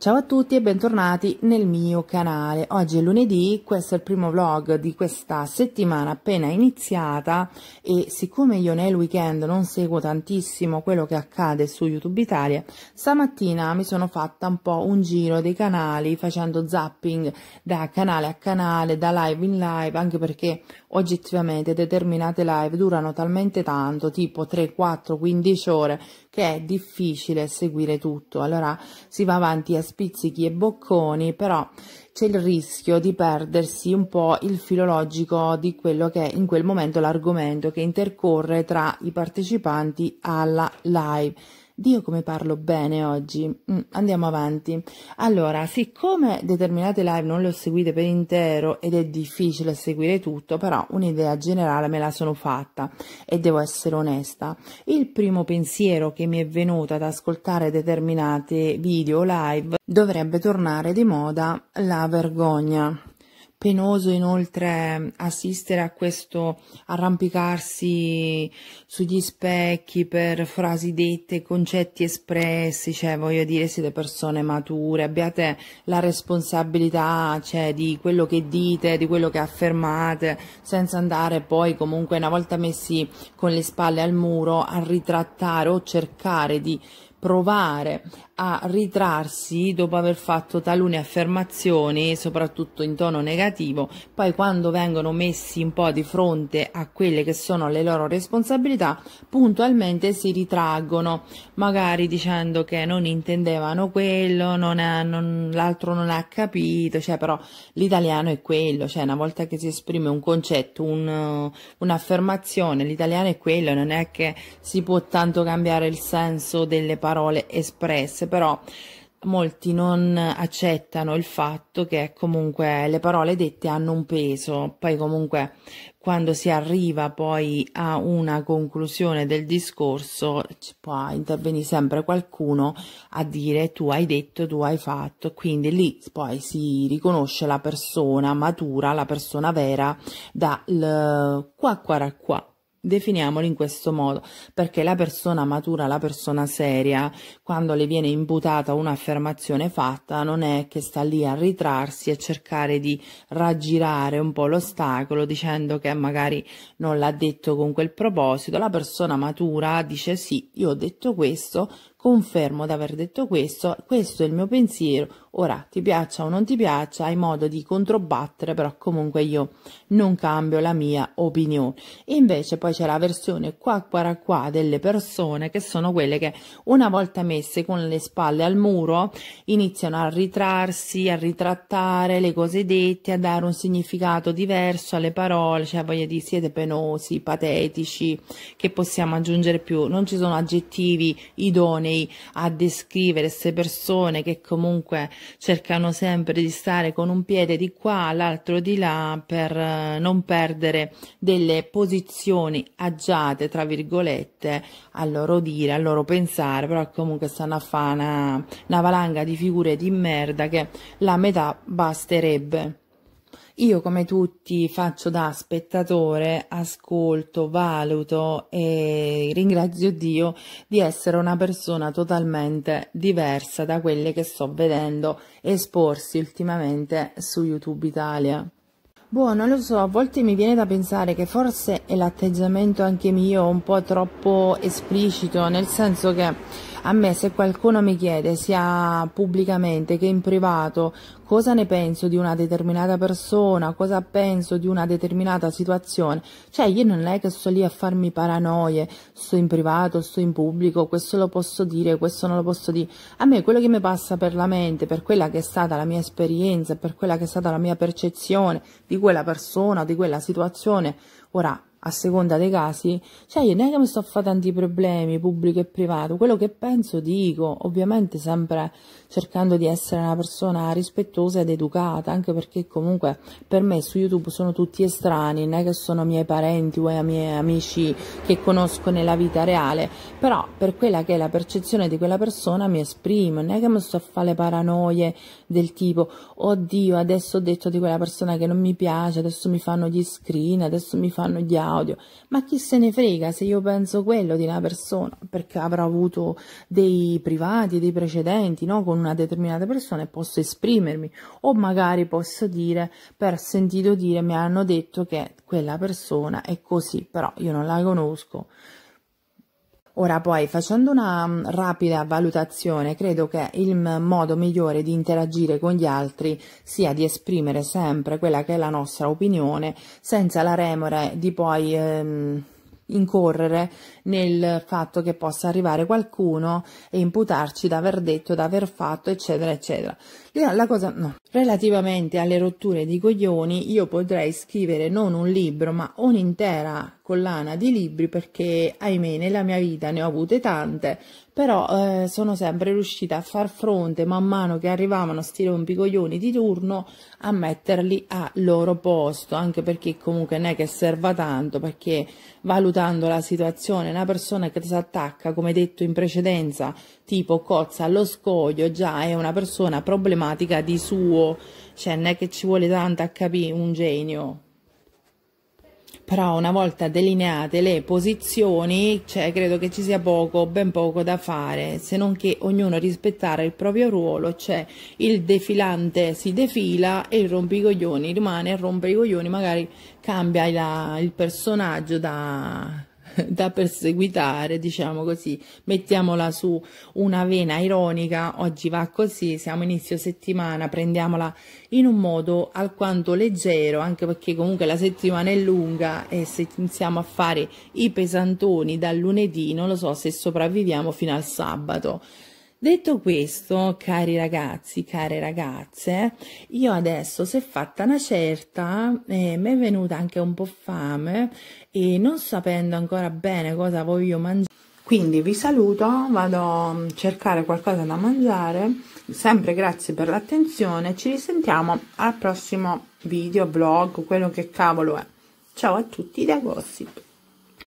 Ciao a tutti e bentornati nel mio canale. Oggi è lunedì, questo è il primo vlog di questa settimana appena iniziata e siccome io nel weekend non seguo tantissimo quello che accade su YouTube Italia, stamattina mi sono fatta un po' un giro dei canali facendo zapping da canale a canale, da live in live, anche perché oggettivamente determinate live durano talmente tanto, tipo 3, 4, 15 ore, che è difficile seguire tutto. Allora si va avanti a spizzichi e bocconi, però c'è il rischio di perdersi un po' il filologico di quello che è in quel momento l'argomento che intercorre tra i partecipanti alla live Dio come parlo bene oggi. Mm, andiamo avanti. Allora, siccome determinate live non le ho seguite per intero ed è difficile seguire tutto, però un'idea generale me la sono fatta e devo essere onesta. Il primo pensiero che mi è venuto ad ascoltare determinate video live dovrebbe tornare di moda la vergogna. Penoso inoltre assistere a questo arrampicarsi sugli specchi per frasi dette, concetti espressi, cioè voglio dire siete persone mature, abbiate la responsabilità cioè, di quello che dite, di quello che affermate, senza andare poi comunque una volta messi con le spalle al muro a ritrattare o cercare di provare a ritrarsi dopo aver fatto talune affermazioni, soprattutto in tono negativo, poi quando vengono messi un po' di fronte a quelle che sono le loro responsabilità, puntualmente si ritraggono, magari dicendo che non intendevano quello, non è, non, l'altro non ha capito, cioè però l'italiano è quello, cioè una volta che si esprime un concetto, un, un'affermazione, l'italiano è quello, non è che si può tanto cambiare il senso delle parole espresse però molti non accettano il fatto che comunque le parole dette hanno un peso, poi comunque quando si arriva poi a una conclusione del discorso può intervenire sempre qualcuno a dire tu hai detto, tu hai fatto, quindi lì poi si riconosce la persona matura, la persona vera dal qua qua qua definiamolo in questo modo, perché la persona matura, la persona seria, quando le viene imputata un'affermazione fatta, non è che sta lì a ritrarsi e cercare di raggirare un po' l'ostacolo dicendo che magari non l'ha detto con quel proposito. La persona matura dice sì, io ho detto questo, confermo di aver detto questo, questo è il mio pensiero, Ora, ti piaccia o non ti piaccia, hai modo di controbattere, però comunque io non cambio la mia opinione. invece poi c'è la versione qua qua qua delle persone che sono quelle che una volta messe con le spalle al muro iniziano a ritrarsi, a ritrattare le cose dette, a dare un significato diverso alle parole, cioè voglio dire siete penosi, patetici, che possiamo aggiungere più, non ci sono aggettivi idonei a descrivere queste persone che comunque cercano sempre di stare con un piede di qua, l'altro di là per eh, non perdere delle posizioni agiate, tra virgolette, al loro dire, al loro pensare, però comunque stanno a fare una, una valanga di figure di merda che la metà basterebbe. Io come tutti faccio da spettatore, ascolto, valuto e ringrazio Dio di essere una persona totalmente diversa da quelle che sto vedendo esporsi ultimamente su YouTube Italia. Boh, non lo so, a volte mi viene da pensare che forse è l'atteggiamento anche mio un po' troppo esplicito, nel senso che a me se qualcuno mi chiede sia pubblicamente che in privato cosa ne penso di una determinata persona, cosa penso di una determinata situazione, cioè io non è che sto lì a farmi paranoie, sto in privato, sto in pubblico, questo lo posso dire, questo non lo posso dire. A me quello che mi passa per la mente, per quella che è stata la mia esperienza, per quella che è stata la mia percezione di quella persona, di quella situazione, ora a seconda dei casi, cioè io non è che mi sto a fare tanti problemi pubblico e privato, quello che penso dico, ovviamente sempre cercando di essere una persona rispettosa ed educata, anche perché comunque per me su YouTube sono tutti estranei, non è che sono miei parenti o miei amici che conosco nella vita reale, però per quella che è la percezione di quella persona mi esprimo, non è che mi sto a fare le paranoie del tipo, oddio adesso ho detto di quella persona che non mi piace, adesso mi fanno gli screen, adesso mi fanno gli altri, audio, ma chi se ne frega se io penso quello di una persona, perché avrò avuto dei privati, dei precedenti, no? Con una determinata persona e posso esprimermi, o magari posso dire, per sentito dire, mi hanno detto che quella persona è così, però io non la conosco, Ora poi facendo una mm, rapida valutazione credo che il modo migliore di interagire con gli altri sia di esprimere sempre quella che è la nostra opinione senza la remore di poi ehm, incorrere nel fatto che possa arrivare qualcuno e imputarci d'aver detto, d'aver fatto, eccetera, eccetera. La cosa, no, Relativamente alle rotture di coglioni, io potrei scrivere non un libro, ma un'intera collana di libri perché, ahimè, nella mia vita ne ho avute tante, però eh, sono sempre riuscita a far fronte man mano che arrivavano sti rompicoglioni di turno a metterli a loro posto, anche perché comunque non è che serva tanto, perché valutando la situazione, una persona che si attacca, come detto in precedenza, tipo cozza allo scoglio già è una persona problematica di suo, cioè non è che ci vuole tanto a capire un genio. Però una volta delineate le posizioni, cioè, credo che ci sia poco, ben poco da fare, se non che ognuno rispettare il proprio ruolo, cioè il defilante si defila e il rompicoglioni rimane a coglioni magari cambia la, il personaggio da da perseguitare, diciamo così, mettiamola su una vena ironica, oggi va così, siamo inizio settimana, prendiamola in un modo alquanto leggero, anche perché comunque la settimana è lunga e se iniziamo a fare i pesantoni dal lunedì non lo so se sopravviviamo fino al sabato. Detto questo, cari ragazzi, care ragazze, io adesso si è fatta una certa, eh, mi è venuta anche un po' fame e non sapendo ancora bene cosa voglio mangiare, quindi vi saluto, vado a cercare qualcosa da mangiare, sempre grazie per l'attenzione, ci risentiamo al prossimo video, blog, quello che cavolo è. Ciao a tutti da Gossip!